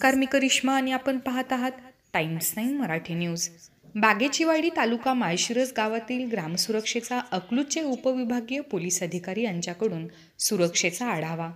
नमस्कार मी करिश्मा आणि आपण पाहत आहात Times nine Marathi news Bagechiwadi taluka Malshiras गावातील ग्रामसुरक्षेचा अकलूजचे उपविभागीय पोलीस अधिकारी यांच्याकडून सुरक्षेचा आढावा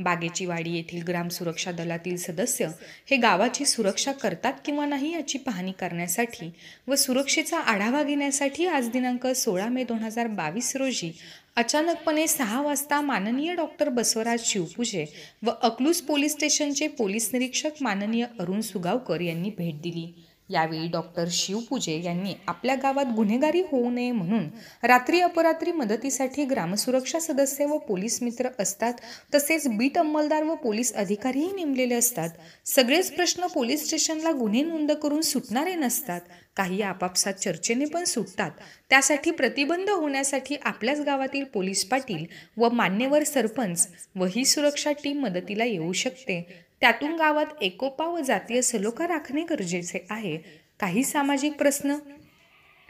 बागेची वाडी येथील ग्राम सुरक्षा दलातील सदस्य हे गावाची सुरक्षा करतात किंवा नाही याची पाहणी करण्यासाठी व सुरक्षेचा आढावा घेण्यासाठी आज दिनांक सोळा मे दोन हजार बावीस रोजी अचानकपणे सहा वाजता माननीय डॉक्टर बसवराज शिवपूजे व अकलूज पोलीस स्टेशनचे पोलीस निरीक्षक माननीय अरुण सुगावकर यांनी भेट दिली यावेळी डॉक्टर शिवपूजे यांनी आपल्या गावात गुन्हेगारी होऊ नये म्हणून रात्री अपरात्री मदतीसाठी ग्रामसुरक्षा सदस्य व पोलीस मित्र असतात तसेच बीट अंमलदार व पोलीस अधिकारीही नेमलेले असतात सगळेच प्रश्न पोलीस स्टेशनला गुन्हे नोंद करून सुटणारे नसतात काही आपापसात चर्चेने पण सुटतात त्यासाठी प्रतिबंध होण्यासाठी आपल्याच गावातील पोलीस पाटील व मान्यवर सरपंच व ही सुरक्षा टीम मदतीला येऊ शकते त्यातून गावात एकोपा व जातीय सलोखा राखणे गरजेचे आहे काही सामाजिक प्रश्न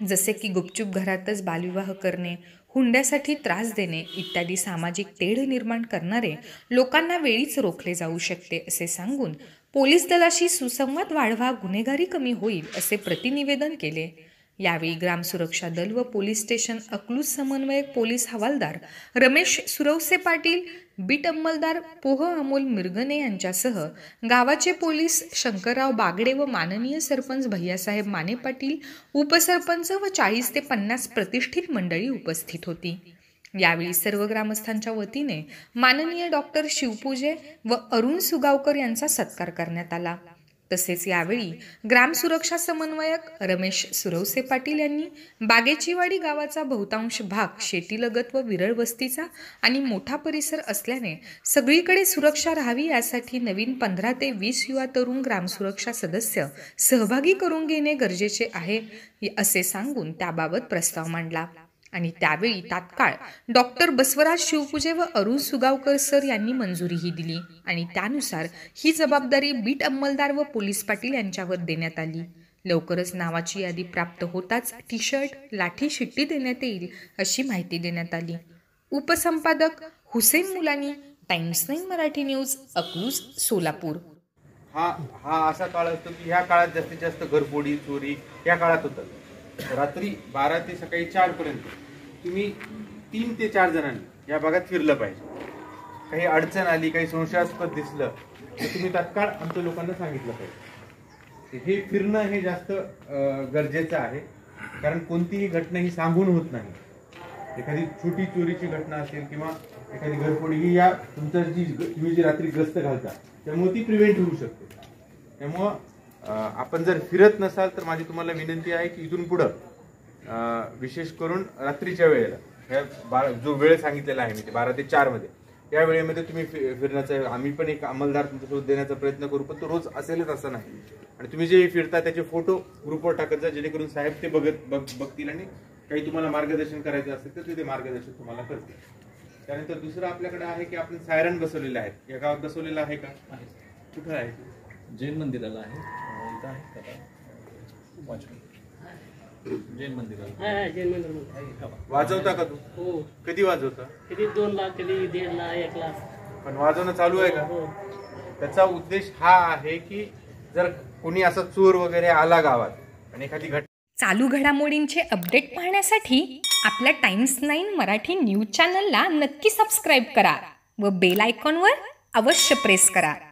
जसे की गुपचूप घरातच बालविवाह करणे हुंड्यासाठी त्रास देणे इत्यादी सामाजिक तेढ निर्माण करणारे लोकांना वेळीच रोखले जाऊ शकते असे सांगून पोलीस दलाशी सुसंवाद वाढवा गुन्हेगारी कमी होईल असे प्रतिनिवेदन केले यावेळी ग्राम सुरक्षा दल व पोलीस स्टेशन अकलूज समन्वयक पोलीस हवालदार रमेश सुरवसे पाटील बीट अंमलदार पोह अमोल मिरगने यांच्यासह गावाचे पोलीस शंकरराव बागडे व माननीय सरपंच भैयासाहेब माने पाटील उपसरपंच व चाळीस ते पन्नास प्रतिष्ठित मंडळी उपस्थित होती यावेळी सर्व ग्रामस्थांच्या वतीने माननीय डॉक्टर शिवपूजे व अरुण सुगावकर यांचा सत्कार करण्यात आला तसेच यावेळी ग्रामसुरक्षा समन्वयक रमेश सुरवसे पाटील यांनी बागेचीवाडी गावाचा बहुतांश भाग शेतीलगत व विरळ वस्तीचा आणि मोठा परिसर असल्याने सगळीकडे सुरक्षा राहावी यासाठी नवीन पंधरा ते वीस युवा तरुण ग्रामसुरक्षा सदस्य सहभागी करून घेणे गरजेचे आहे असे सांगून त्याबाबत प्रस्ताव मांडला आणि त्यावेळी तात्काळ डॉक्टर बसवराज शिवपूजे व अरुण सुगावकर सर यांनी मंजुरीही दिली आणि त्यानुसार ही जबाबदारी बीट अंमलदार व पोलीस पाटील यांच्यावर देण्यात आली लवकरच नावाची यादी प्राप्त होताच टी शर्ट लाठी शिट्टी देण्यात येईल अशी माहिती देण्यात आली उपसंपादक Hussain Mulani Times nine Marathi news Akluj Solapur हा हा असा काळ असतो की ह्या काळात जास्तीत जास्त घरफोडी चोरी या काळात होतात रात्री बारा ते सकाळी पर्यंत तुम्ही तीन ते चार जणांनी या भागात फिरलं पाहिजे काही अडचण आली काही संशयास्पद दिसलं तर तुम्ही तत्काळ आमच्या लोकांना सांगितलं पाहिजे हे फिरणं हे जास्त गरजेचं आहे कारण कोणतीही घटना ही सांगून होत नाही एखादी छोटी चोरीची घटना असेल किंवा एखादी घरफोडी ही या तुमचं जी तुम्ही जी रात्री ग्रस्त घालता त्यामुळे ती प्रिव्हेंट होऊ शकते त्यामुळं आपण जर फिरत नसाल तर माझी तुम्हाला विनंती आहे की इथून पुढं विशेष करून रात्रीच्या वेळेला ह्या बारा जो वेळ सांगितलेला आहे म्हणजे बारा ते चारमध्ये या वेळेमध्ये तुम्ही फिरण्याचा आम्ही पण एक अंमलदार तुमच्यासोबत देण्याचा प्रयत्न करू पण तो रोज असेलच असं नाही आणि तुम्ही जे फिरता त्याचे फोटो ग्रुपवर टाकत जा जेणेकरून साहेब ते बघत बघ बघतील आणि काही तुम्हाला मार्गदर्शन करायचं असेल तर ते मार्गदर्शन तुम्हाला करतील त्यानंतर दुसरं आपल्याकडे आहे की आपण सायरन बसवलेलं आहे या गावात बसवलेलं आहे का कुठं आहे जैन मंदिराला आहे आहे वाजवता का तू हो कधी वाजवता कधी दोन लाख कधी दीड लाख एक लाख पण वाजवणं चालू आहे का हो, हो. त्याचा उद्देश हा आहे की जर कुणी असा चोर वगैरे आला गावात आणि एखादी घटना चालू घडामोडींचे अपडेट पाहण्यासाठी आपल्या टाइम्स नाईन मराठी न्यूज चॅनलला नक्की सबस्क्राईब करा व बेल आयकॉनवर अवश्य प्रेस करा